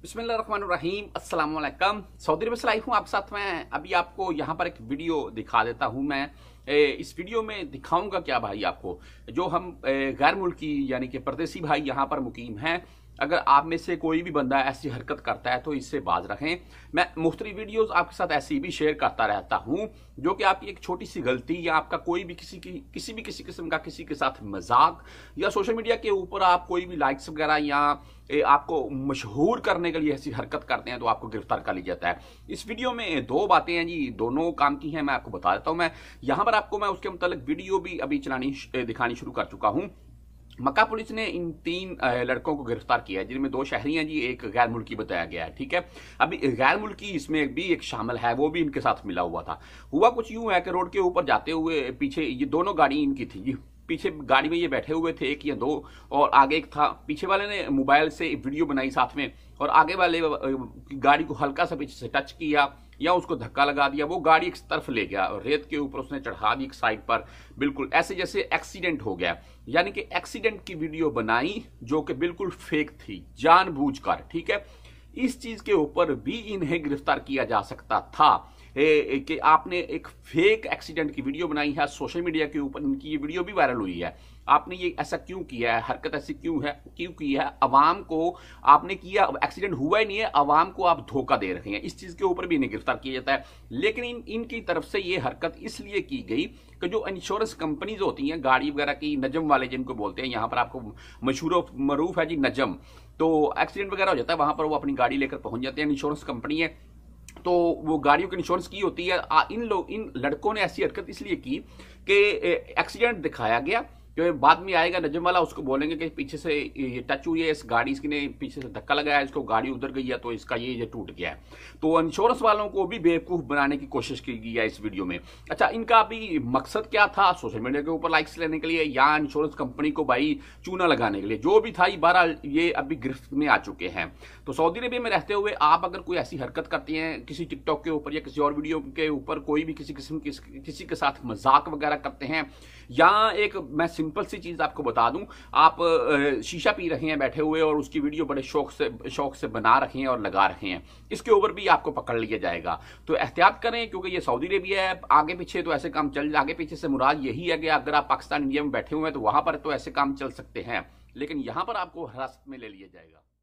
बिस्मिल्लाम अस्सलाम सऊदी अरब से आई हूँ आप साथ में अभी आपको यहाँ पर एक वीडियो दिखा देता हूँ मैं इस वीडियो में दिखाऊंगा क्या भाई आपको जो हम गैर मुल्की यानी कि परदेसी भाई यहाँ पर मुकीम हैं अगर आप में से कोई भी बंदा ऐसी हरकत करता है तो इससे बाज रखें मैं मुख्तलि वीडियोस आपके साथ ऐसी भी शेयर करता रहता हूं जो कि आपकी एक छोटी सी गलती या आपका कोई भी किसी की किसी भी किसी किस्म का किसी के साथ मजाक या सोशल मीडिया के ऊपर आप कोई भी लाइक्स वगैरह या आपको मशहूर करने के लिए ऐसी हरकत करते हैं तो आपको गिरफ्तार कर लिया जाता है इस वीडियो में दो बातें हैं जी दोनों काम की हैं मैं आपको बता देता हूँ मैं यहाँ पर आपको मैं उसके मुतालिक वीडियो भी अभी चलानी दिखानी शुरू कर चुका हूँ मक्का पुलिस ने इन तीन लड़कों को गिरफ्तार किया है जिनमें दो शहरी हैं जी एक गैर मुल्की बताया गया है ठीक है अभी गैर मुल्की इसमें भी एक शामिल है वो भी इनके साथ मिला हुआ था हुआ कुछ यूं है कि रोड के ऊपर जाते हुए पीछे ये दोनों गाड़ी इनकी थी जी पीछे गाड़ी में ये बैठे हुए थे एक या दो और आगे एक था पीछे वाले ने मोबाइल से वीडियो बनाई साथ में और आगे वाले गाड़ी को हल्का सा पीछे से टच किया या उसको धक्का लगा दिया वो गाड़ी एक तरफ ले गया और रेत के ऊपर उसने चढ़ा दी एक साइड पर बिल्कुल ऐसे जैसे एक्सीडेंट हो गया यानी कि एक्सीडेंट की वीडियो बनाई जो कि बिल्कुल फेक थी जानबूझकर ठीक है इस चीज के ऊपर भी इन्हें गिरफ्तार किया जा सकता था कि आपने एक फेक एक्सीडेंट की वीडियो बनाई है सोशल मीडिया के ऊपर इनकी ये वीडियो भी वायरल हुई है आपने ये ऐसा क्यों किया है हरकत ऐसी क्यों है क्यों की है अवाम को आपने किया एक्सीडेंट हुआ ही नहीं है अवाम को आप धोखा दे रहे हैं इस चीज़ के ऊपर भी इन्हें गिरफ्तार किया जाता है लेकिन इन इनकी तरफ से ये हरकत इसलिए की गई कि जो इंश्योरेंस कंपनीज होती हैं गाड़ी वगैरह की नजम वाले जिनको बोलते हैं यहाँ पर आपको मशहूर मरूफ है जी नजम तो एक्सीडेंट वगैरह हो जाता है वहाँ पर वो अपनी गाड़ी लेकर पहुंच जाते हैं इंश्योरेंस कंपनी है तो वो गाड़ियों की इंश्योरेंस की होती है इन लोग इन लड़कों ने ऐसी हरकत इसलिए की कि एक्सीडेंट दिखाया गया जो बाद में आएगा नजम वाला उसको बोलेंगे कि पीछे से ये टच हुई है इस गाड़ी इसने पीछे से धक्का लगाया इसको गाड़ी उधर गई है तो इसका ये ये टूट गया है तो इंश्योरेंस वालों को भी बेवकूफ़ बनाने की कोशिश की गई है इस वीडियो में अच्छा इनका अभी मकसद क्या था सोशल मीडिया के ऊपर लाइक्स लेने के लिए या इंश्योरेंस कंपनी को भाई चूना लगाने के लिए जो भी था बारह ये अभी गिरफ्त में आ चुके हैं तो सऊदी अरेबिया में रहते हुए आप अगर कोई ऐसी हरकत करते हैं किसी टिकटॉक के ऊपर या किसी और वीडियो के ऊपर कोई भी किसी किस्म किसी के साथ मजाक वगैरह करते हैं या एक मैं सिंपल सी चीज़ आपको बता दूं आप शीशा पी रहे हैं बैठे हुए और उसकी वीडियो बड़े शौक से शौक से बना रखे हैं और लगा रहे हैं इसके ऊपर भी आपको पकड़ लिया जाएगा तो एहतियात करें क्योंकि ये सऊदी अरेबिया है आगे पीछे तो ऐसे काम चल आगे पीछे से मुराद यही है कि अगर आप पाकिस्तान इंडिया में बैठे हुए हैं तो वहां पर तो ऐसे काम चल सकते हैं लेकिन यहां पर आपको हिरासत में ले लिया जाएगा